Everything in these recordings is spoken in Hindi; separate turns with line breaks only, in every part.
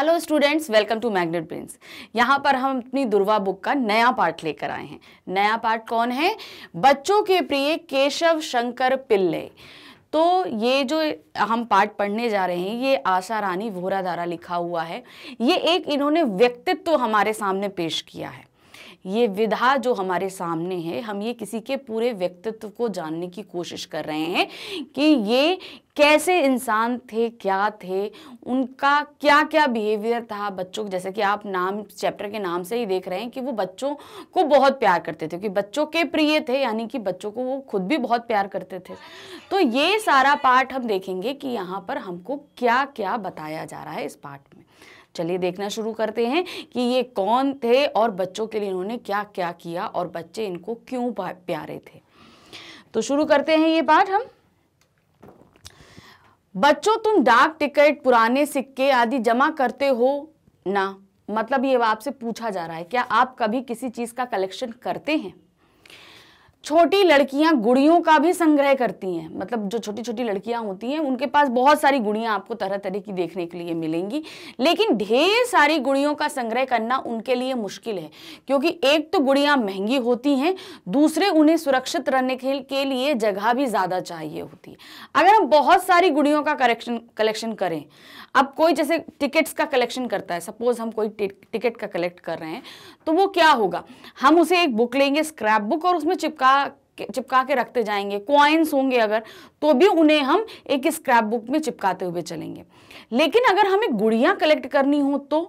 hello students welcome to Magnet Brains यहाँ पर हम अपनी दुर्वा बुक का नया पार्ट लेकर आए हैं नया पार्ट कौन है बच्चों के प्रिय केशव शंकर पिल्ले तो ये जो हम पाठ पढ़ने जा रहे हैं ये आशा रानी वोरा द्वारा लिखा हुआ है ये एक इन्होंने व्यक्तित्व हमारे सामने पेश किया है ये विधा जो हमारे सामने है हम ये किसी के पूरे व्यक्तित्व को जानने की कोशिश कर रहे हैं कि ये कैसे इंसान थे क्या थे उनका क्या क्या बिहेवियर था बच्चों जैसे कि आप नाम चैप्टर के नाम से ही देख रहे हैं कि वो बच्चों को बहुत प्यार करते थे क्योंकि बच्चों के प्रिय थे यानी कि बच्चों को वो खुद भी बहुत प्यार करते थे तो ये सारा पार्ट हम देखेंगे कि यहाँ पर हमको क्या क्या बताया जा रहा है इस पार्ट में चलिए देखना शुरू करते हैं कि ये कौन थे और बच्चों के लिए इन्होंने क्या क्या किया और बच्चे इनको क्यों प्यारे थे तो शुरू करते हैं ये पाठ हम बच्चों तुम डाक टिकट पुराने सिक्के आदि जमा करते हो ना मतलब ये आपसे पूछा जा रहा है क्या आप कभी किसी चीज़ का कलेक्शन करते हैं छोटी लड़कियां गुड़ियों का भी संग्रह करती हैं मतलब जो छोटी छोटी लड़कियां होती हैं उनके पास बहुत सारी गुड़ियां आपको तरह तरह की देखने के लिए मिलेंगी लेकिन ढेर सारी गुड़ियों का संग्रह करना उनके लिए मुश्किल है क्योंकि एक तो गुड़ियां महंगी होती हैं दूसरे उन्हें सुरक्षित रहने के लिए जगह भी ज़्यादा चाहिए होती है अगर हम बहुत सारी गुड़ियों का कलेक्शन कलेक्शन करें अब कोई जैसे टिकट्स का कलेक्शन करता है सपोज हम कोई टिकट का कलेक्ट कर रहे हैं तो वो क्या होगा हम उसे एक बुक लेंगे स्क्रैप बुक और उसमें चिपका चिपका के रखते जाएंगे क्वाइंस होंगे अगर तो भी उन्हें हम एक स्क्रैप बुक में चिपकाते हुए चलेंगे लेकिन अगर हमें गुड़ियाँ कलेक्ट करनी हो तो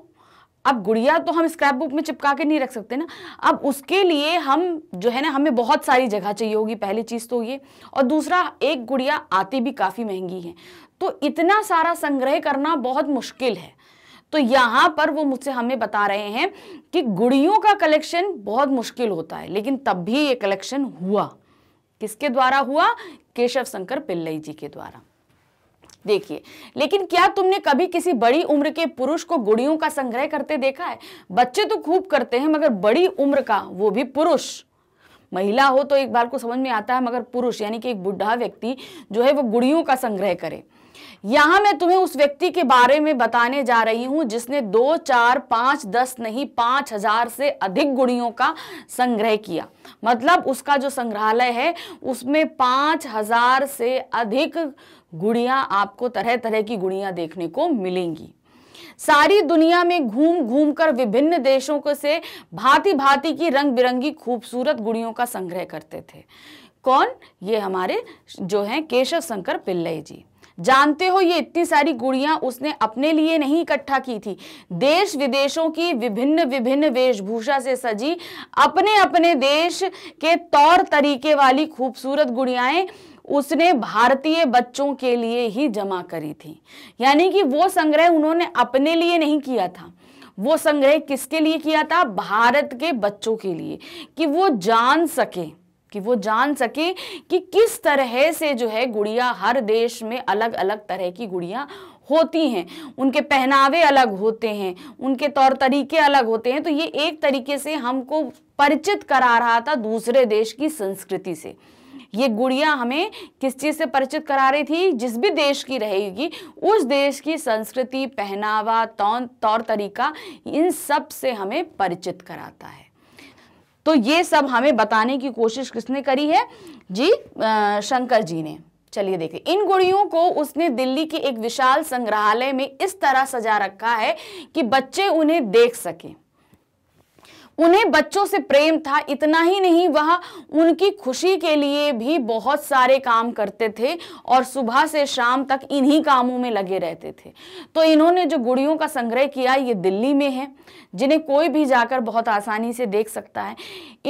अब गुड़िया तो हम स्क्रैप बुक में चिपका के नहीं रख सकते ना अब उसके लिए हम जो है ना हमें बहुत सारी जगह चाहिए होगी पहली चीज़ तो ये और दूसरा एक गुड़िया आती भी काफ़ी महंगी है तो इतना सारा संग्रह करना बहुत मुश्किल है तो यहाँ पर वो मुझसे हमें बता रहे हैं कि गुड़ियों का कलेक्शन बहुत मुश्किल होता है लेकिन तब भी ये कलेक्शन हुआ किसके द्वारा हुआ केशव शंकर पिल्लई जी के द्वारा देखिए लेकिन क्या तुमने कभी किसी बड़ी उम्र के पुरुष को गुड़ियों का संग्रह करते देखा है बच्चे तो खूब करते हैं मगर बड़ी उम्र का वो भी पुरुष महिला हो तो एक बार को समझ में आता है मगर पुरुष यानी कि एक बुढ़ा व्यक्ति जो है वो गुड़ियों का संग्रह करे यहां मैं तुम्हें उस व्यक्ति के बारे में बताने जा रही हूं जिसने दो चार पांच दस नहीं पांच हजार से अधिक गुड़ियों का संग्रह किया मतलब उसका जो संग्रहालय है उसमें पांच हजार से अधिक गुड़िया आपको तरह तरह की गुड़िया देखने को मिलेंगी सारी दुनिया में घूम घूम कर विभिन्न देशों को से भांति भांति की रंग बिरंगी खूबसूरत गुड़ियों का संग्रह करते थे कौन ये हमारे जो हैं केशव शंकर पिल्लई जी जानते हो ये इतनी सारी गुड़ियां उसने अपने लिए नहीं इकट्ठा की थी देश विदेशों की विभिन्न विभिन्न वेशभूषा से सजी अपने अपने देश के तौर तरीके वाली खूबसूरत गुड़ियाएं उसने भारतीय बच्चों के लिए ही जमा करी थी यानी कि वो संग्रह उन्होंने अपने लिए नहीं किया था वो संग्रह किसके लिए किया था भारत के बच्चों के लिए कि वो जान सकें कि वो जान सके कि किस तरह से जो है गुड़िया हर देश में अलग अलग तरह की गुड़िया होती हैं उनके पहनावे अलग होते हैं उनके तौर तरीके अलग होते हैं तो ये एक तरीके से हमको परिचित करा रहा था दूसरे देश की संस्कृति से ये गुड़िया हमें किस चीज़ से परिचित करा रही थी जिस भी देश की रहेगी उस देश की संस्कृति पहनावा तौर तरीका इन सब से हमें परिचित कराता है तो ये सब हमें बताने की कोशिश किसने करी है जी आ, शंकर जी ने चलिए देखिए इन गुड़ियों को उसने दिल्ली के एक विशाल संग्रहालय में इस तरह सजा रखा है कि बच्चे उन्हें देख सकें उन्हें बच्चों से प्रेम था इतना ही नहीं वह उनकी खुशी के लिए भी बहुत सारे काम करते थे और सुबह से शाम तक इन्हीं कामों में लगे रहते थे तो इन्होंने जो गुड़ियों का संग्रह किया ये दिल्ली में है जिन्हें कोई भी जाकर बहुत आसानी से देख सकता है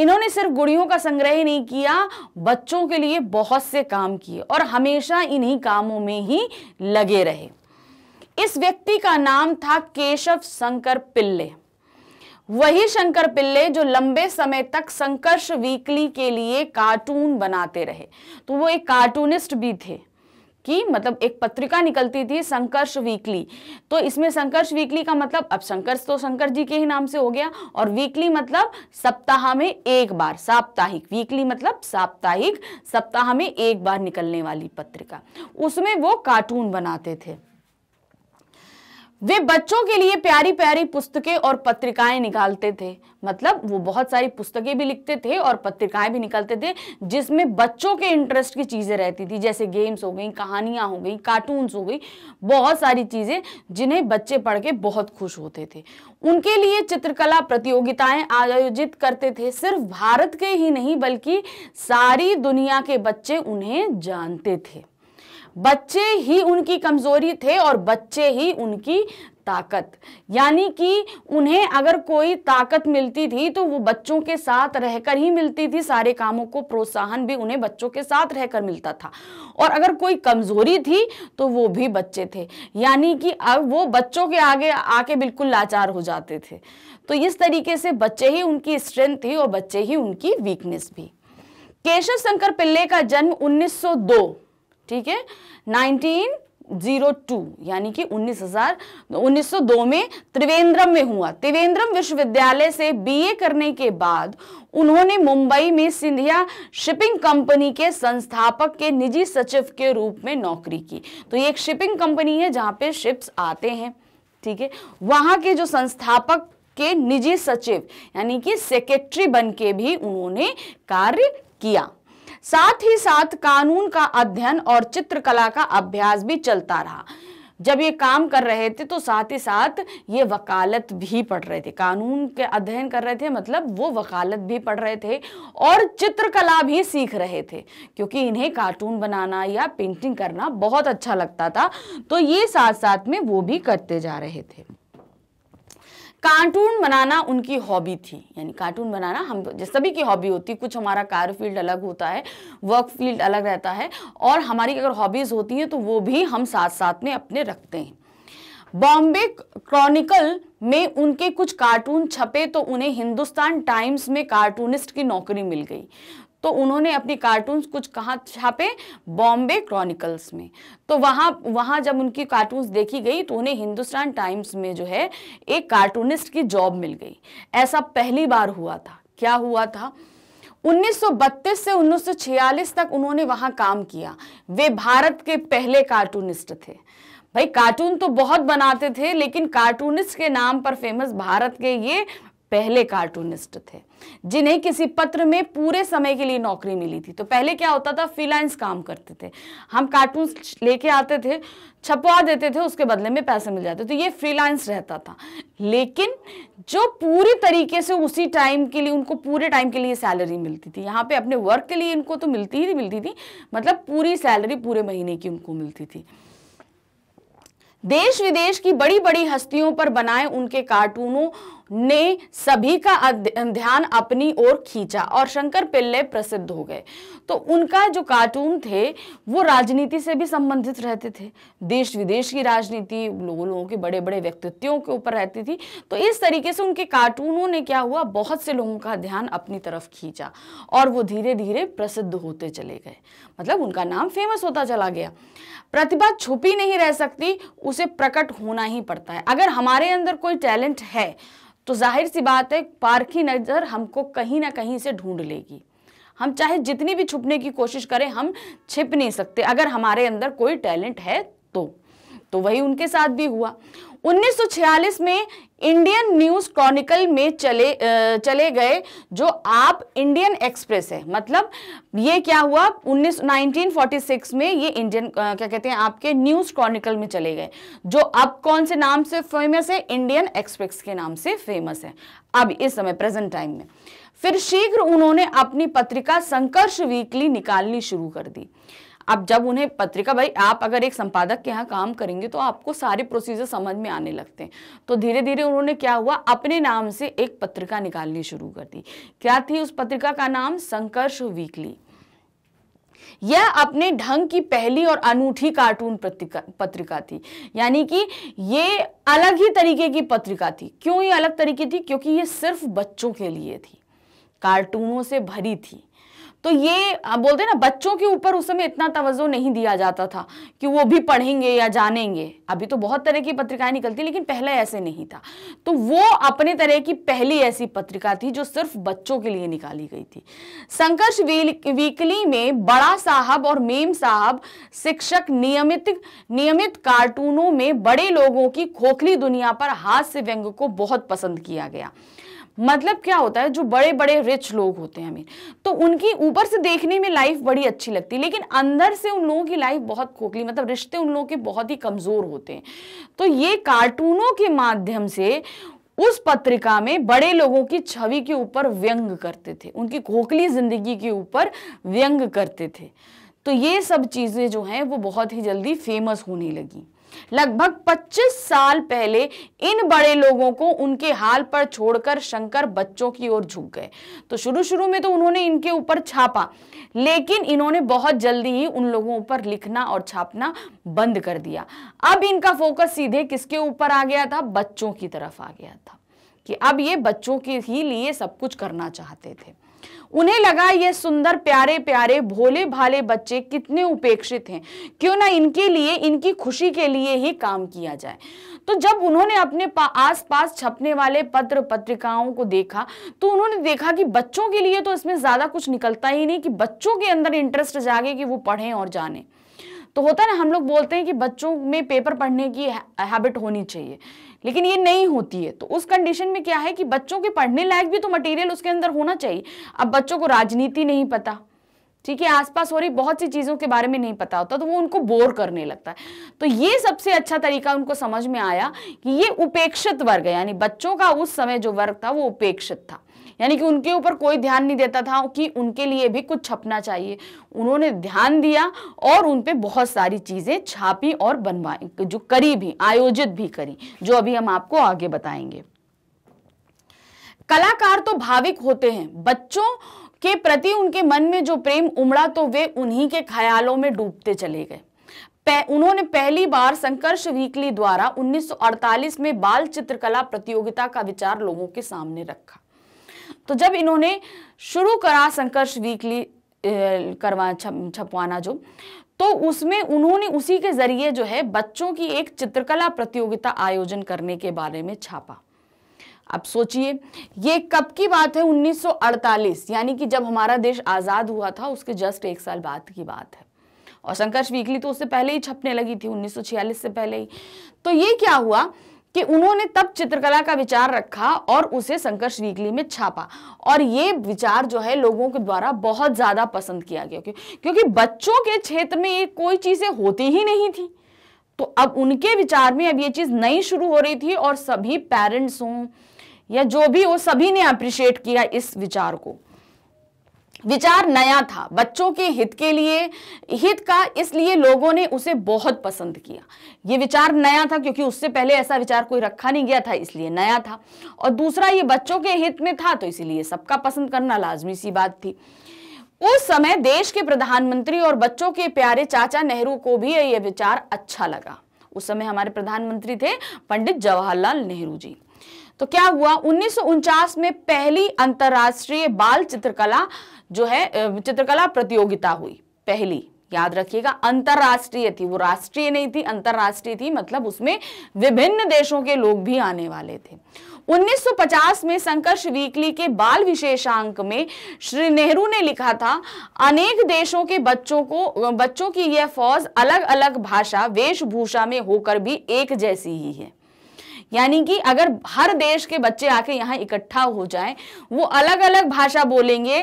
इन्होंने सिर्फ गुड़ियों का संग्रह ही नहीं किया बच्चों के लिए बहुत से काम किए और हमेशा इन्हीं कामों में ही लगे रहे इस व्यक्ति का नाम था केशव शंकर पिल्ले वही शंकर पिल्ले जो लंबे समय तक संकर्ष वीकली के लिए कार्टून बनाते रहे तो वो एक कार्टूनिस्ट भी थे कि मतलब एक पत्रिका निकलती थी संकर्ष वीकली तो इसमें संकर्ष वीकली का मतलब अब संकर्ष तो शंकर जी के ही नाम से हो गया और वीकली मतलब सप्ताह में एक बार साप्ताहिक वीकली मतलब साप्ताहिक सप्ताह में एक बार निकलने वाली पत्रिका उसमें वो कार्टून बनाते थे वे बच्चों के लिए प्यारी प्यारी पुस्तकें और पत्रिकाएं निकालते थे मतलब वो बहुत सारी पुस्तकें भी लिखते थे और पत्रिकाएं भी निकालते थे जिसमें बच्चों के इंटरेस्ट की चीज़ें रहती थी जैसे गेम्स हो गई कहानियाँ हो गई कार्टून्स हो गई बहुत सारी चीज़ें जिन्हें बच्चे पढ़ के बहुत खुश होते थे उनके लिए चित्रकला प्रतियोगिताएं आयोजित करते थे सिर्फ भारत के ही नहीं बल्कि सारी दुनिया के बच्चे उन्हें जानते थे बच्चे ही उनकी कमज़ोरी थे और बच्चे ही उनकी ताकत यानी कि उन्हें अगर कोई ताकत मिलती थी तो वो बच्चों के साथ रहकर ही मिलती थी सारे कामों को प्रोत्साहन भी उन्हें बच्चों के साथ रहकर मिलता था और अगर कोई कमज़ोरी थी तो वो भी बच्चे थे यानी कि अब वो बच्चों के आगे आके बिल्कुल लाचार हो जाते थे तो इस तरीके से बच्चे ही उनकी स्ट्रेंथ थी और बच्चे ही उनकी वीकनेस भी केशव शंकर पिल्ले का जन्म उन्नीस ठीक है 1902 यानी कि 19,000 1902 में त्रिवेंद्रम में हुआ त्रिवेंद्रम विश्वविद्यालय से बीए करने के बाद उन्होंने मुंबई में सिंधिया शिपिंग कंपनी के संस्थापक के निजी सचिव के रूप में नौकरी की तो ये एक शिपिंग कंपनी है जहाँ पे शिप्स आते हैं ठीक है वहाँ के जो संस्थापक के निजी सचिव यानी कि सेक्रेटरी बन के भी उन्होंने कार्य किया साथ ही साथ कानून का अध्ययन और चित्रकला का अभ्यास भी चलता रहा जब ये काम कर रहे थे तो साथ ही साथ ये वकालत भी पढ़ रहे थे कानून के अध्ययन कर रहे थे मतलब वो वकालत भी पढ़ रहे थे और चित्रकला भी सीख रहे थे क्योंकि इन्हें कार्टून बनाना या पेंटिंग करना बहुत अच्छा लगता था तो ये साथ साथ में वो भी करते जा रहे थे कार्टून बनाना उनकी हॉबी थी यानी कार्टून बनाना हम सभी की हॉबी होती है कुछ हमारा कार्य फील्ड अलग होता है वर्क फील्ड अलग रहता है और हमारी अगर हॉबीज़ होती हैं तो वो भी हम साथ साथ में अपने रखते हैं बॉम्बे क्रॉनिकल में उनके कुछ कार्टून छपे तो उन्हें हिंदुस्तान टाइम्स में कार्टूनिस्ट की नौकरी मिल गई तो उन्होंने अपनी कार्टून्स कुछ कहाँ छापे बॉम्बे क्रॉनिकल्स में तो वहाँ वहाँ जब उनकी कार्टून्स देखी गई तो उन्हें हिंदुस्तान टाइम्स में जो है एक कार्टूनिस्ट की जॉब मिल गई ऐसा पहली बार हुआ था क्या हुआ था 1932 से 1946 तक उन्होंने वहाँ काम किया वे भारत के पहले कार्टूनिस्ट थे भाई कार्टून तो बहुत बनाते थे लेकिन कार्टूनिस्ट के नाम पर फेमस भारत के ये पहले कार्टूनिस्ट थे जिन्हें किसी पत्र में पूरे समय के लिए नौकरी मिली थी तो पहले क्या होता था फ्रीलांस काम करते थे हम कार्टून लेके आते थे छपवा देते थे उसके बदले में पैसे मिल जाते तो ये फ्रीलांस रहता था लेकिन जो पूरी तरीके से उसी टाइम के लिए उनको पूरे टाइम के लिए सैलरी मिलती थी यहाँ पे अपने वर्क के लिए इनको तो मिलती ही मिलती थी मतलब पूरी सैलरी पूरे महीने की उनको मिलती थी देश विदेश की बड़ी बड़ी हस्तियों पर बनाए उनके कार्टूनों ने सभी का ध्यान अपनी ओर खींचा और शंकर पिल्ले प्रसिद्ध हो गए तो उनका जो कार्टून थे वो राजनीति से भी संबंधित रहते थे देश विदेश की राजनीति लोगों लोगों के बड़े बड़े व्यक्तित्वों के ऊपर रहती थी तो इस तरीके से उनके कार्टूनों ने क्या हुआ बहुत से लोगों का ध्यान अपनी तरफ खींचा और वो धीरे धीरे प्रसिद्ध होते चले गए मतलब उनका नाम फेमस होता चला गया प्रतिभा छुपी नहीं रह सकती उसे प्रकट होना ही पड़ता है अगर हमारे अंदर कोई टैलेंट है तो जाहिर सी बात है पारखी नज़र हमको कहीं ना कहीं से ढूंढ लेगी हम चाहे जितनी भी छुपने की कोशिश करें हम छिप नहीं सकते अगर हमारे अंदर कोई टैलेंट है तो तो वही उनके साथ भी हुआ 1946 में इंडियन न्यूज क्रॉनिकल में चले चले गए जो आप इंडियन एक्सप्रेस है मतलब ये क्या हुआ 19 1946 में ये इंडियन क्या कहते हैं आपके न्यूज क्रॉनिकल में चले गए जो अब कौन से नाम से फेमस है इंडियन एक्सप्रेस के नाम से फेमस है अब इस समय प्रेजेंट टाइम में फिर शीघ्र उन्होंने अपनी पत्रिका संकर्ष वीकली निकालनी शुरू कर दी अब जब उन्हें पत्रिका भाई आप अगर एक संपादक के यहाँ काम करेंगे तो आपको सारे प्रोसीजर समझ में आने लगते हैं तो धीरे धीरे उन्होंने क्या हुआ अपने नाम से एक पत्रिका निकालनी शुरू कर दी क्या थी उस पत्रिका का नाम संकर्ष वीकली यह अपने ढंग की पहली और अनूठी कार्टून पत्रिका थी यानी कि ये अलग ही तरीके की पत्रिका थी क्यों ये अलग तरीके थी क्योंकि ये सिर्फ बच्चों के लिए थी कार्टूनों से भरी थी तो ये बोलते हैं ना बच्चों के ऊपर उस समय इतना तवज्जो नहीं दिया जाता था कि वो भी पढ़ेंगे या जानेंगे अभी तो बहुत तरह की पत्रिकाएं निकलती लेकिन पहले ऐसे नहीं था तो वो अपने तरह की पहली ऐसी पत्रिका थी जो सिर्फ बच्चों के लिए निकाली गई थी संकर्ष वीकली में बड़ा साहब और मेम साहब शिक्षक नियमित नियमित कार्टूनों में बड़े लोगों की खोखली दुनिया पर हास्य व्यंग को बहुत पसंद किया गया मतलब क्या होता है जो बड़े बड़े रिच लोग होते हैं अमीर तो उनकी ऊपर से देखने में लाइफ बड़ी अच्छी लगती है लेकिन अंदर से उन लोगों की लाइफ बहुत खोखली मतलब रिश्ते उन लोगों के बहुत ही कमज़ोर होते हैं तो ये कार्टूनों के माध्यम से उस पत्रिका में बड़े लोगों की छवि के ऊपर व्यंग करते थे उनकी खोखली जिंदगी के ऊपर व्यंग करते थे तो ये सब चीज़ें जो हैं वो बहुत ही जल्दी फेमस होने लगी लगभग 25 साल पहले इन बड़े लोगों को उनके हाल पर छोड़कर शंकर बच्चों की ओर झुक गए तो शुरू शुरू में तो उन्होंने इनके ऊपर छापा लेकिन इन्होंने बहुत जल्दी ही उन लोगों पर लिखना और छापना बंद कर दिया अब इनका फोकस सीधे किसके ऊपर आ गया था बच्चों की तरफ आ गया था कि अब ये बच्चों के ही लिए सब कुछ करना चाहते थे उन्हें लगा ये सुंदर प्यारे प्यारे भोले भाले बच्चे कितने उपेक्षित हैं क्यों ना इनके लिए इनकी खुशी के लिए ही काम किया जाए तो जब उन्होंने अपने आस पास छपने वाले पत्र पत्रिकाओं को देखा तो उन्होंने देखा कि बच्चों के लिए तो इसमें ज़्यादा कुछ निकलता ही नहीं कि बच्चों के अंदर इंटरेस्ट जागे कि वो पढ़ें और जाने तो होता है ना हम लोग बोलते हैं कि बच्चों में पेपर पढ़ने की हैबिट होनी चाहिए लेकिन ये नहीं होती है तो उस कंडीशन में क्या है कि बच्चों के पढ़ने लायक भी तो मटेरियल उसके अंदर होना चाहिए अब बच्चों को राजनीति नहीं पता ठीक है आसपास हो रही बहुत सी चीज़ों के बारे में नहीं पता होता तो वो उनको बोर करने लगता है तो ये सबसे अच्छा तरीका उनको समझ में आया कि ये उपेक्षित वर्ग है यानी बच्चों का उस समय जो वर्ग था वो उपेक्षित था यानी कि उनके ऊपर कोई ध्यान नहीं देता था कि उनके लिए भी कुछ छपना चाहिए उन्होंने ध्यान दिया और उन पर बहुत सारी चीज़ें छापी और बनवाई जो करी भी आयोजित भी करी जो अभी हम आपको आगे बताएंगे कलाकार तो भाविक होते हैं बच्चों के प्रति उनके मन में जो प्रेम उमड़ा तो वे उन्हीं के ख्यालों में डूबते चले गए पह, उन्होंने पहली बार संकर्ष वीकली द्वारा 1948 में बाल चित्रकला प्रतियोगिता का विचार लोगों के सामने रखा तो जब इन्होंने शुरू करा संघर्ष वीकली करवा छपवाना जो तो उसमें उन्होंने उसी के जरिए जो है बच्चों की एक चित्रकला प्रतियोगिता आयोजन करने के बारे में छापा अब सोचिए ये कब की बात है 1948 यानी कि जब हमारा देश आज़ाद हुआ था उसके जस्ट एक साल बाद की बात है और संघर्ष वीकली तो उससे पहले ही छपने लगी थी 1946 से पहले ही तो ये क्या हुआ कि उन्होंने तब चित्रकला का विचार रखा और उसे संकर्ष वीकली में छापा और ये विचार जो है लोगों के द्वारा बहुत ज़्यादा पसंद किया गया क्योंकि बच्चों के क्षेत्र में ये कोई चीज़ें होती ही नहीं थी तो अब उनके विचार में अब ये चीज़ नई शुरू हो रही थी और सभी पेरेंट्स हों या जो भी वो सभी ने अप्रिशिएट किया इस विचार को विचार नया था बच्चों के हित के लिए हित का इसलिए लोगों ने उसे बहुत पसंद किया ये विचार नया था क्योंकि उससे पहले ऐसा विचार कोई रखा नहीं गया था इसलिए नया था और दूसरा ये बच्चों के हित में था तो इसीलिए सबका पसंद करना लाजमी सी बात थी उस समय देश के प्रधानमंत्री और बच्चों के प्यारे चाचा नेहरू को भी यह विचार अच्छा लगा उस समय हमारे प्रधानमंत्री थे पंडित जवाहरलाल नेहरू जी तो क्या हुआ उन्नीस में पहली अंतरराष्ट्रीय बाल चित्रकला जो है चित्रकला प्रतियोगिता हुई पहली याद रखिएगा अंतरराष्ट्रीय थी वो राष्ट्रीय नहीं थी अंतरराष्ट्रीय थी मतलब उसमें विभिन्न देशों के लोग भी आने वाले थे 1950 में संकर्ष वीकली के बाल विशेषांक में श्री नेहरू ने लिखा था अनेक देशों के बच्चों को बच्चों की यह फौज अलग अलग भाषा वेशभूषा में होकर भी एक जैसी ही है यानी कि अगर हर देश के बच्चे आके यहाँ इकट्ठा हो जाएं वो अलग अलग भाषा बोलेंगे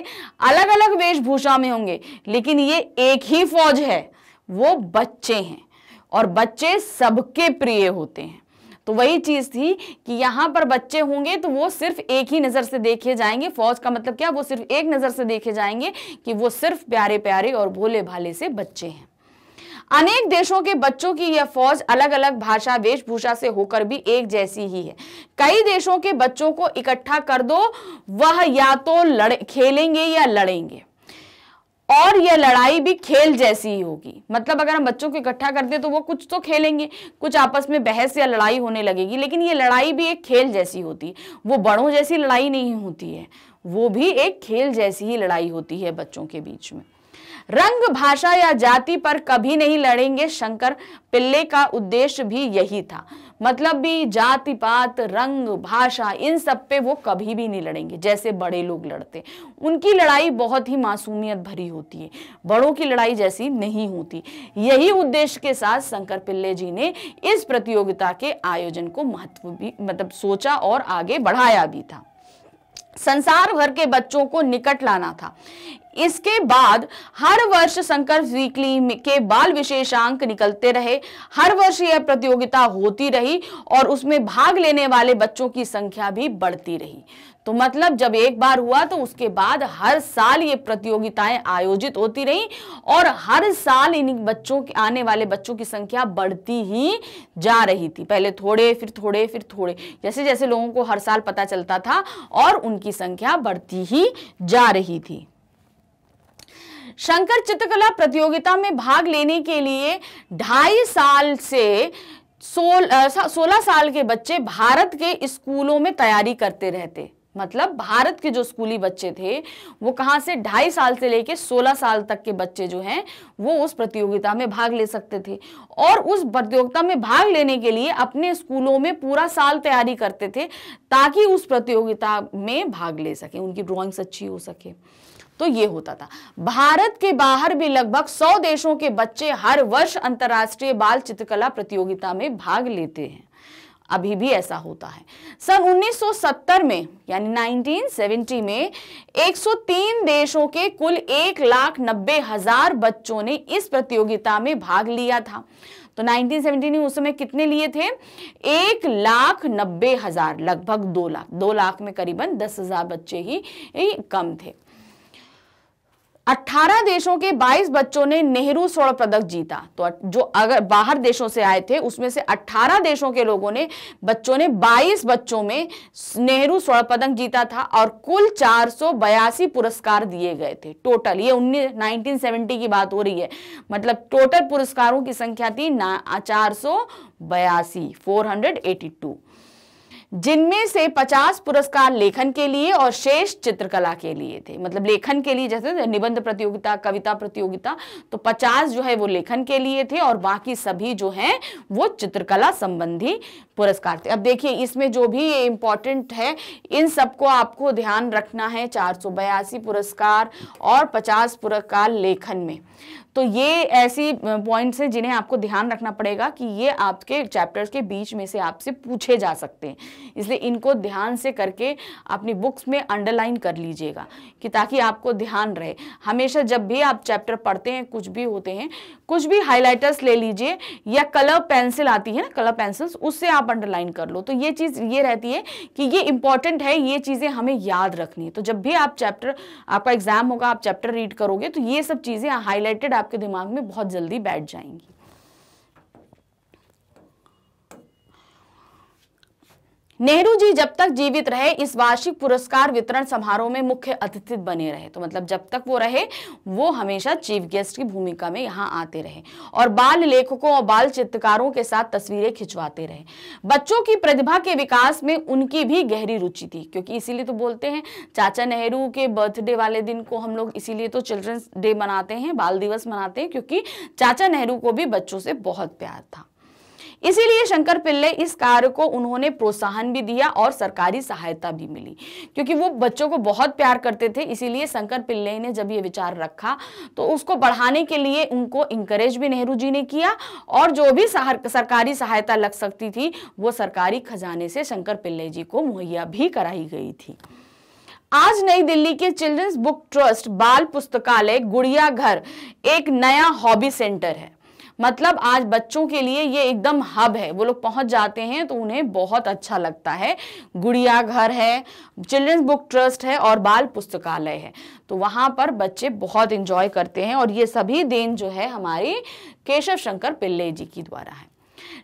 अलग अलग वेशभूषा में होंगे लेकिन ये एक ही फौज है वो बच्चे हैं और बच्चे सबके प्रिय होते हैं तो वही चीज़ थी कि यहाँ पर बच्चे होंगे तो वो सिर्फ एक ही नज़र से देखे जाएंगे फौज का मतलब क्या वो सिर्फ एक नज़र से देखे जाएंगे कि वो सिर्फ प्यारे प्यारे और भोले भाले से बच्चे हैं अनेक देशों के बच्चों की यह फौज अलग अलग भाषा वेशभूषा से होकर भी एक जैसी ही है कई देशों के बच्चों को इकट्ठा कर दो वह या तो लड़ खेलेंगे या लड़ेंगे और यह लड़ाई भी खेल जैसी ही होगी मतलब अगर हम बच्चों को इकट्ठा कर दें तो वो कुछ तो खेलेंगे कुछ आपस में बहस या लड़ाई होने लगेगी लेकिन ये लड़ाई भी एक खेल जैसी होती है वो बड़ों जैसी लड़ाई नहीं होती है वो भी एक खेल जैसी ही लड़ाई होती है बच्चों के बीच में रंग भाषा या जाति पर कभी नहीं लड़ेंगे शंकर पिल्ले का उद्देश्य भी यही था मतलब भी जाति पात रंग भाषा इन सब पे वो कभी भी नहीं लड़ेंगे जैसे बड़े लोग लड़ते उनकी लड़ाई बहुत ही मासूमियत भरी होती है बड़ों की लड़ाई जैसी नहीं होती यही उद्देश्य के साथ शंकर पिल्ले जी ने इस प्रतियोगिता के आयोजन को महत्व भी मतलब सोचा और आगे बढ़ाया भी था संसार भर के बच्चों को निकट लाना था इसके बाद हर वर्ष संकर वीकली के बाल विशेषांक निकलते रहे हर वर्ष यह प्रतियोगिता होती रही और उसमें भाग लेने वाले बच्चों की संख्या भी बढ़ती रही तो मतलब जब एक बार हुआ तो उसके बाद हर साल ये प्रतियोगिताएं आयोजित होती रही और हर साल इन बच्चों के आने वाले बच्चों की संख्या बढ़ती ही जा रही थी पहले थोड़े फिर थोड़े फिर थोड़े जैसे जैसे लोगों को हर साल पता चलता था और उनकी संख्या बढ़ती ही जा रही थी शंकर चित्रकला प्रतियोगिता में भाग लेने के लिए ढाई साल से सोल सोलह साल के बच्चे भारत के स्कूलों में तैयारी करते रहते मतलब भारत के जो स्कूली बच्चे थे वो कहाँ से ढाई साल से लेके सोलह साल तक के बच्चे जो हैं वो उस प्रतियोगिता में भाग ले सकते थे और उस प्रतियोगिता में भाग लेने के लिए अपने स्कूलों में पूरा साल तैयारी करते थे ताकि उस प्रतियोगिता में भाग ले सकें उनकी ड्राइंग्स अच्छी हो सके तो ये होता था भारत के बाहर भी लगभग सौ देशों के बच्चे हर वर्ष अंतर्राष्ट्रीय बाल चित्रकला प्रतियोगिता में भाग लेते हैं अभी भी ऐसा होता है सन 1970 में यानी 1970 में 103 देशों के कुल एक लाख नब्बे हजार बच्चों ने इस प्रतियोगिता में भाग लिया था तो 1970 में उस समय कितने लिए थे एक लाख नब्बे हजार लगभग दो लाख दो लाख में करीबन दस हजार बच्चे ही कम थे 18 देशों के 22 बच्चों ने नेहरू स्वर्ण पदक जीता तो जो अगर बाहर देशों से आए थे उसमें से 18 देशों के लोगों ने बच्चों ने 22 बच्चों में नेहरू स्वर्ण पदक जीता था और कुल चार पुरस्कार दिए गए थे टोटल ये उन्नीस नाइनटीन की बात हो रही है मतलब टोटल पुरस्कारों की संख्या थी ना चार सौ बयासी जिनमें से 50 पुरस्कार लेखन के लिए और शेष चित्रकला के लिए थे मतलब लेखन के लिए जैसे निबंध प्रतियोगिता कविता प्रतियोगिता तो 50 जो है वो लेखन के लिए थे और बाकी सभी जो हैं वो चित्रकला संबंधी पुरस्कार थे अब देखिए इसमें जो भी इंपॉर्टेंट है इन सबको आपको ध्यान रखना है चार पुरस्कार और पचास पुरस्कार लेखन में तो ये ऐसी पॉइंट्स हैं जिन्हें आपको ध्यान रखना पड़ेगा कि ये आपके चैप्टर्स के बीच में से आपसे पूछे जा सकते हैं इसलिए इनको ध्यान से करके अपनी बुक्स में अंडरलाइन कर लीजिएगा कि ताकि आपको ध्यान रहे हमेशा जब भी आप चैप्टर पढ़ते हैं कुछ भी होते हैं कुछ भी हाइलाइटर्स ले लीजिए या कलर पेंसिल आती है ना कलर पेंसिल्स उससे आप अंडरलाइन कर लो तो ये चीज़ ये रहती है कि ये इंपॉर्टेंट है ये चीज़ें हमें याद रखनी है तो जब भी आप चैप्टर आपका एग्जाम होगा आप चैप्टर रीड करोगे तो ये सब चीज़ें हाईलाइटेड आप आपके दिमाग में बहुत जल्दी बैठ जाएंगी नेहरू जी जब तक जीवित रहे इस वार्षिक पुरस्कार वितरण समारोह में मुख्य अतिथि बने रहे तो मतलब जब तक वो रहे वो हमेशा चीफ गेस्ट की भूमिका में यहाँ आते रहे और बाल लेखकों और बाल चित्रकारों के साथ तस्वीरें खिंचवाते रहे बच्चों की प्रतिभा के विकास में उनकी भी गहरी रुचि थी क्योंकि इसीलिए तो बोलते हैं चाचा नेहरू के बर्थडे वाले दिन को हम लोग इसीलिए तो चिल्ड्रंस डे मनाते हैं बाल दिवस मनाते हैं क्योंकि चाचा नेहरू को भी बच्चों से बहुत प्यार था इसीलिए शंकर पिल्ले इस कार्य को उन्होंने प्रोत्साहन भी दिया और सरकारी सहायता भी मिली क्योंकि वो बच्चों को बहुत प्यार करते थे इसीलिए शंकर पिल्ले ने जब ये विचार रखा तो उसको बढ़ाने के लिए उनको इंकरेज भी नेहरू जी ने किया और जो भी सरकारी सहायता लग सकती थी वो सरकारी खजाने से शंकर पिल्ले जी को मुहैया भी कराई गई थी आज नई दिल्ली के चिल्ड्रंस बुक ट्रस्ट बाल पुस्तकालय गुड़िया घर एक नया हॉबी सेंटर है मतलब आज बच्चों के लिए ये एकदम हब है वो लोग पहुंच जाते हैं तो उन्हें बहुत अच्छा लगता है गुड़िया घर है चिल्ड्रंस बुक ट्रस्ट है और बाल पुस्तकालय है तो वहाँ पर बच्चे बहुत इंजॉय करते हैं और ये सभी देन जो है हमारी केशव शंकर पिल्ले जी की द्वारा है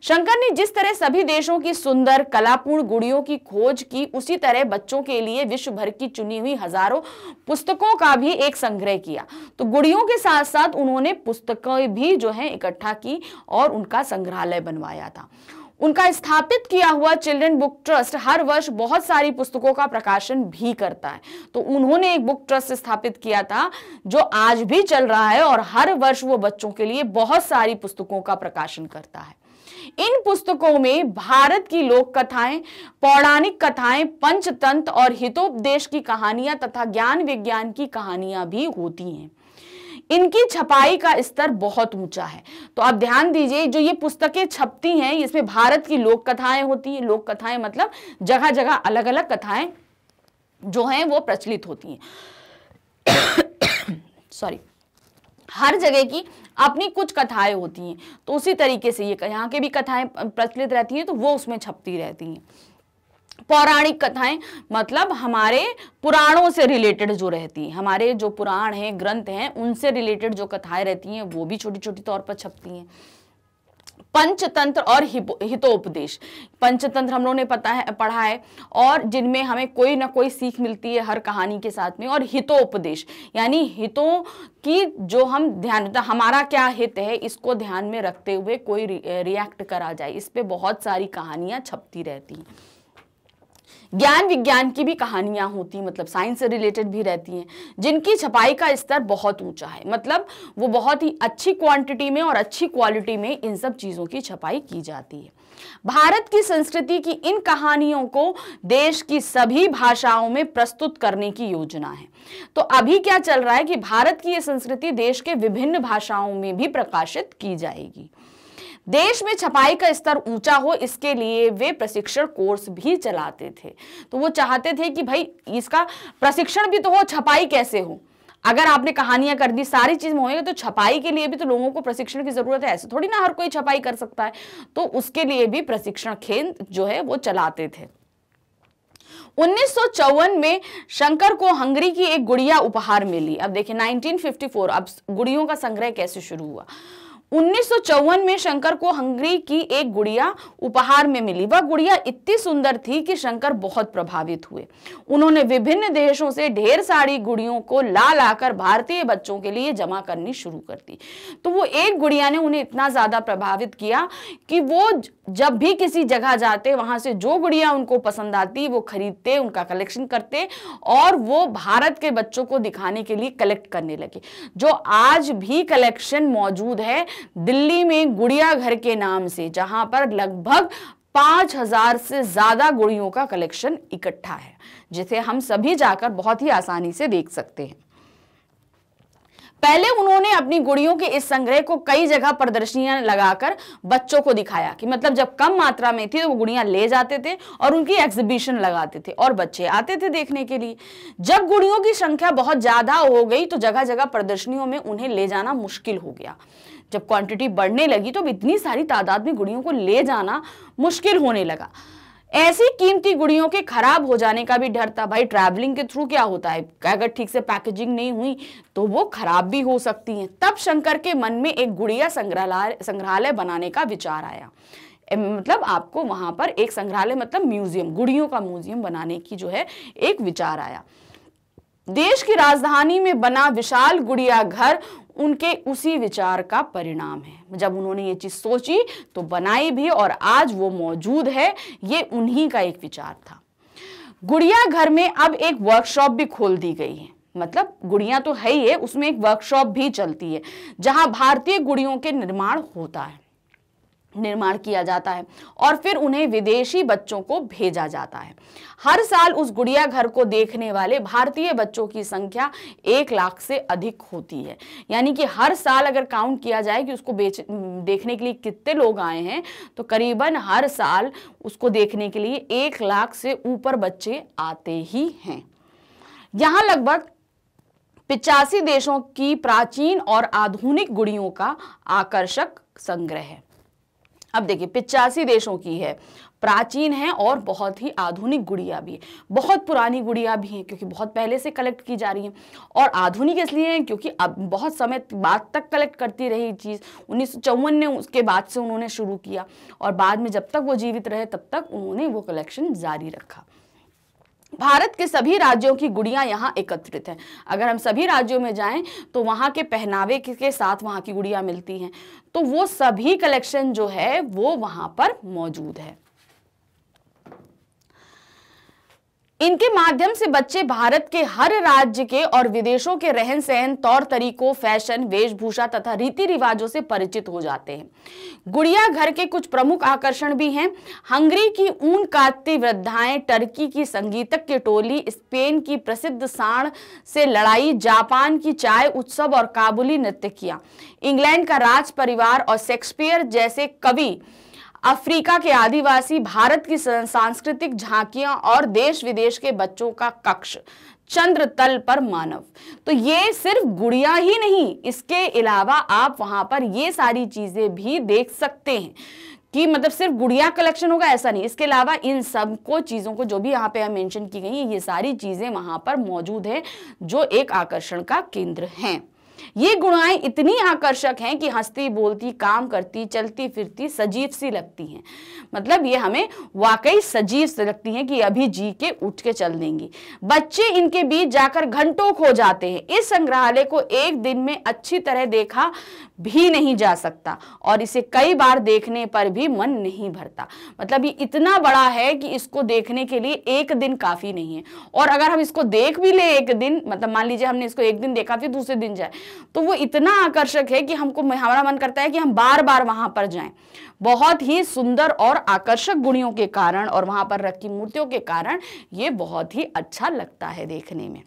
शंकर ने जिस तरह सभी देशों की सुंदर कलापूर्ण गुड़ियों की खोज की उसी तरह बच्चों के लिए विश्व भर की चुनी हुई हजारों पुस्तकों का भी एक संग्रह किया तो गुड़ियों के साथ साथ उन्होंने पुस्तकें भी जो है इकट्ठा की और उनका संग्रहालय बनवाया था उनका स्थापित किया हुआ चिल्ड्रन बुक ट्रस्ट हर वर्ष बहुत सारी पुस्तकों का प्रकाशन भी करता है तो उन्होंने एक बुक ट्रस्ट स्थापित किया था जो आज भी चल रहा है और हर वर्ष वो बच्चों के लिए बहुत सारी पुस्तकों का प्रकाशन करता है इन पुस्तकों में भारत की लोक कथाएं पौराणिक कथाएं पंचतंत्र और हितोपदेश की कहानियां तथा ज्ञान विज्ञान की कहानियां भी होती हैं इनकी छपाई का स्तर बहुत ऊंचा है तो आप ध्यान दीजिए जो ये पुस्तकें छपती हैं इसमें भारत की लोक कथाएं होती हैं लोक कथाएं मतलब जगह जगह अलग अलग कथाएं जो हैं वो प्रचलित होती हैं सॉरी हर जगह की अपनी कुछ कथाएं होती हैं तो उसी तरीके से ये यहाँ के भी कथाएं प्रचलित रहती हैं तो वो उसमें छपती रहती हैं पौराणिक कथाएं मतलब हमारे पुराणों से रिलेटेड जो रहती हैं हमारे जो पुराण हैं ग्रंथ हैं उनसे रिलेटेड जो कथाएं रहती हैं वो भी छोटी छोटी तौर पर छपती हैं पंचतंत्र और हितोपदेश पंचतंत्र हम लोगों ने पता है पढ़ा है और जिनमें हमें कोई ना कोई सीख मिलती है हर कहानी के साथ में और हितोपदेश यानी हितों की जो हम ध्यान हमारा क्या हित है इसको ध्यान में रखते हुए कोई रिएक्ट करा जाए इस पर बहुत सारी कहानियाँ छपती रहती हैं ज्ञान विज्ञान की भी कहानियाँ होती हैं मतलब साइंस से रिलेटेड भी रहती हैं जिनकी छपाई का स्तर बहुत ऊंचा है मतलब वो बहुत ही अच्छी क्वांटिटी में और अच्छी क्वालिटी में इन सब चीज़ों की छपाई की जाती है भारत की संस्कृति की इन कहानियों को देश की सभी भाषाओं में प्रस्तुत करने की योजना है तो अभी क्या चल रहा है कि भारत की ये संस्कृति देश के विभिन्न भाषाओं में भी प्रकाशित की जाएगी देश में छपाई का स्तर ऊंचा हो इसके लिए वे प्रशिक्षण कोर्स भी चलाते थे तो वो चाहते थे कि भाई इसका प्रशिक्षण भी तो हो छपाई कैसे हो अगर आपने कहानियां कर दी सारी चीज में तो छपाई के लिए भी तो लोगों को प्रशिक्षण की जरूरत है ऐसे थोड़ी ना हर कोई छपाई कर सकता है तो उसके लिए भी प्रशिक्षण केंद्र जो है वो चलाते थे उन्नीस में शंकर को हंगरी की एक गुड़िया उपहार मिली अब देखिए 1954 अब गुड़ियों का संग्रह कैसे शुरू हुआ उन्नीस में शंकर को हंगरी की एक गुड़िया उपहार में मिली वह गुड़िया इतनी सुंदर थी कि शंकर बहुत प्रभावित हुए उन्होंने विभिन्न देशों से ढेर सारी गुड़ियों को ला लाकर भारतीय बच्चों के लिए जमा करनी शुरू कर दी तो वो एक गुड़िया ने उन्हें इतना ज़्यादा प्रभावित किया कि वो जब भी किसी जगह जाते वहां से जो गुड़िया उनको पसंद आती वो खरीदते उनका कलेक्शन करते और वो भारत के बच्चों को दिखाने के लिए कलेक्ट करने लगे जो आज भी कलेक्शन मौजूद है दिल्ली में गुड़िया घर के नाम से जहां पर लगभग पांच हजार से ज़्यादा गुड़ियों का कलेक्शन इकट्ठा है जिसे हम सभी जाकर बहुत ही आसानी से देख सकते हैं पहले उन्होंने अपनी गुड़ियों के इस संग्रह को कई जगह प्रदर्शनियां लगाकर बच्चों को दिखाया कि मतलब जब कम मात्रा में थी तो वो गुड़ियां ले जाते थे और उनकी एग्जीबिशन लगाते थे और बच्चे आते थे देखने के लिए जब गुड़ियों की संख्या बहुत ज़्यादा हो गई तो जगह जगह प्रदर्शनियों में उन्हें ले जाना मुश्किल हो गया जब क्वांटिटी बढ़ने लगी तो इतनी सारी तादाद में गुड़ियों को ले जाना मुश्किल होने लगा ऐसी कीमती गुड़ियों के खराब हो जाने का भी डर था भाई ट्रैवलिंग के थ्रू क्या होता है अगर ठीक से पैकेजिंग नहीं हुई तो वो खराब भी हो सकती हैं तब शंकर के मन में एक गुड़िया संग्रहालय संग्रहालय बनाने का विचार आया मतलब आपको वहां पर एक संग्रहालय मतलब म्यूजियम गुड़ियों का म्यूजियम बनाने की जो है एक विचार आया देश की राजधानी में बना विशाल गुड़िया घर उनके उसी विचार का परिणाम है जब उन्होंने ये चीज़ सोची तो बनाई भी और आज वो मौजूद है ये उन्हीं का एक विचार था गुड़िया घर में अब एक वर्कशॉप भी खोल दी गई है मतलब गुड़िया तो है ही है उसमें एक वर्कशॉप भी चलती है जहां भारतीय गुड़ियों के निर्माण होता है निर्माण किया जाता है और फिर उन्हें विदेशी बच्चों को भेजा जाता है हर साल उस गुड़िया घर को देखने वाले भारतीय बच्चों की संख्या एक लाख से अधिक होती है यानी कि हर साल अगर काउंट किया जाए कि उसको बेच देखने के लिए कितने लोग आए हैं तो करीबन हर साल उसको देखने के लिए एक लाख से ऊपर बच्चे आते ही हैं यहाँ लगभग पिचासी देशों की प्राचीन और आधुनिक गुड़ियों का आकर्षक संग्रह है अब देखिए पिचासी देशों की है प्राचीन है और बहुत ही आधुनिक गुड़िया भी है बहुत पुरानी गुड़िया भी हैं क्योंकि बहुत पहले से कलेक्ट की जा रही हैं और आधुनिक इसलिए हैं क्योंकि अब बहुत समय बाद तक कलेक्ट करती रही चीज़ उन्नीस ने उसके बाद से उन्होंने शुरू किया और बाद में जब तक वो जीवित रहे तब तक उन्होंने वो कलेक्शन जारी रखा भारत के सभी राज्यों की गुड़ियाँ यहाँ एकत्रित हैं अगर हम सभी राज्यों में जाएं तो वहाँ के पहनावे के साथ वहाँ की गुड़ियाँ मिलती हैं तो वो सभी कलेक्शन जो है वो वहाँ पर मौजूद है इनके माध्यम से बच्चे भारत के हर राज्य के और विदेशों के रहन सहन तौर तरीकों फैशन वेशभूषा तथा रीति रिवाजों से परिचित हो जाते हैं गुड़िया घर के कुछ प्रमुख आकर्षण भी हैं हंगरी की ऊन काटती वृद्धाएं टर्की की संगीतक की टोली स्पेन की प्रसिद्ध साण से लड़ाई जापान की चाय उत्सव और काबुली नृत्य किया इंग्लैंड का राज परिवार और शेक्सपियर जैसे कवि अफ्रीका के आदिवासी भारत की सांस्कृतिक झांकियां और देश विदेश के बच्चों का कक्ष चंद्र तल पर मानव तो ये सिर्फ गुड़िया ही नहीं इसके अलावा आप वहां पर ये सारी चीजें भी देख सकते हैं कि मतलब सिर्फ गुड़िया कलेक्शन होगा ऐसा नहीं इसके अलावा इन सब को चीज़ों को जो भी यहाँ पे मेंशन की गई है ये सारी चीज़ें वहाँ पर मौजूद है जो एक आकर्षण का केंद्र हैं ये गुणाएं इतनी आकर्षक हैं कि हंसती बोलती काम करती चलती फिरती सजीव सी लगती हैं मतलब ये हमें वाकई सजीव से लगती हैं कि अभी जी के उठ के चल देंगी बच्चे इनके बीच जाकर घंटों खो जाते हैं इस संग्रहालय को एक दिन में अच्छी तरह देखा भी नहीं जा सकता और इसे कई बार देखने पर भी मन नहीं भरता मतलब ये इतना बड़ा है कि इसको देखने के लिए एक दिन काफ़ी नहीं है और अगर हम इसको देख भी ले एक दिन मतलब मान लीजिए हमने इसको एक दिन देखा फिर दूसरे दिन जाए तो वो इतना आकर्षक है कि हमको हमारा मन करता है कि हम बार बार वहां पर जाएं बहुत ही सुंदर और आकर्षक गुणियों के कारण और वहां पर रखी मूर्तियों के कारण ये बहुत ही अच्छा लगता है देखने में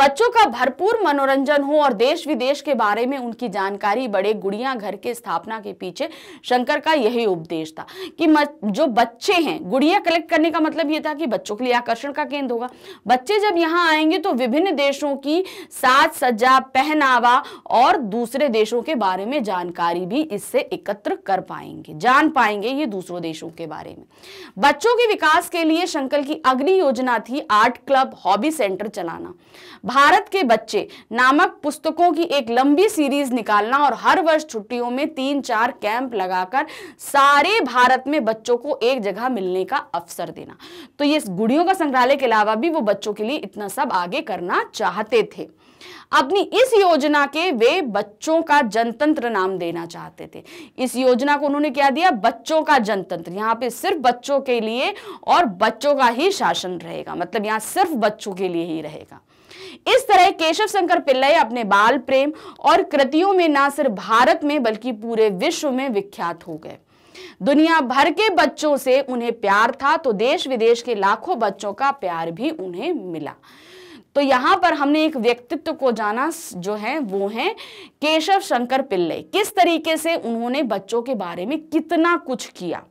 बच्चों का भरपूर मनोरंजन हो और देश विदेश के बारे में उनकी जानकारी बड़े गुड़िया घर के स्थापना के पीछे शंकर का यही उपदेश था कि जो बच्चे हैं गुड़िया कलेक्ट करने का मतलब यह था कि बच्चों के लिए आकर्षण का केंद्र होगा बच्चे जब यहाँ आएंगे तो विभिन्न देशों की साज सज्जा पहनावा और दूसरे देशों के बारे में जानकारी भी इससे एकत्र कर पाएंगे जान पाएंगे ये दूसरों देशों के बारे में बच्चों के विकास के लिए शंकर की अग्नि योजना थी आर्ट क्लब हॉबी सेंटर चलाना भारत के बच्चे नामक पुस्तकों की एक लंबी सीरीज निकालना और हर वर्ष छुट्टियों में तीन चार कैंप लगाकर सारे भारत में बच्चों को एक जगह मिलने का अवसर देना तो ये गुड़ियों का संग्रहालय के अलावा भी वो बच्चों के लिए इतना सब आगे करना चाहते थे अपनी इस योजना के वे बच्चों का जनतंत्र नाम देना चाहते थे इस योजना को उन्होंने क्या दिया बच्चों का जनतंत्र यहाँ पे सिर्फ बच्चों के लिए और बच्चों का ही शासन रहेगा मतलब यहाँ सिर्फ बच्चों के लिए ही रहेगा इस तरह केशव शंकर पिल्लई अपने बाल प्रेम और कृतियों में ना सिर्फ भारत में बल्कि पूरे विश्व में विख्यात हो गए दुनिया भर के बच्चों से उन्हें प्यार था तो देश विदेश के लाखों बच्चों का प्यार भी उन्हें मिला तो यहाँ पर हमने एक व्यक्तित्व को जाना जो है वो है केशव शंकर पिल्लई किस तरीके से उन्होंने बच्चों के बारे में कितना कुछ किया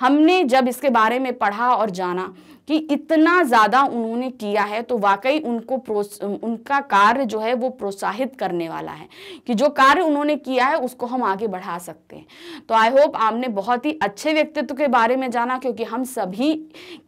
हमने जब इसके बारे में पढ़ा और जाना कि इतना ज़्यादा उन्होंने किया है तो वाकई उनको उनका कार्य जो है वो प्रोत्साहित करने वाला है कि जो कार्य उन्होंने किया है उसको हम आगे बढ़ा सकते हैं तो आई होप आपने बहुत ही अच्छे व्यक्तित्व के बारे में जाना क्योंकि हम सभी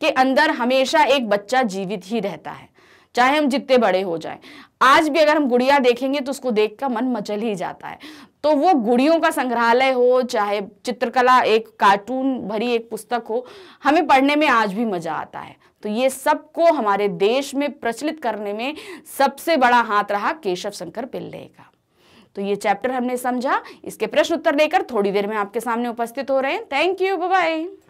के अंदर हमेशा एक बच्चा जीवित ही रहता है चाहे हम जितने बड़े हो जाए आज भी अगर हम गुड़िया देखेंगे तो उसको देख कर मन मचल ही जाता है तो वो गुड़ियों का संग्रहालय हो चाहे चित्रकला एक कार्टून भरी एक पुस्तक हो हमें पढ़ने में आज भी मजा आता है तो ये सबको हमारे देश में प्रचलित करने में सबसे बड़ा हाथ रहा केशव शंकर पिल्ले का तो ये चैप्टर हमने समझा इसके प्रश्न उत्तर लेकर थोड़ी देर में आपके सामने उपस्थित हो रहे हैं थैंक यू बाय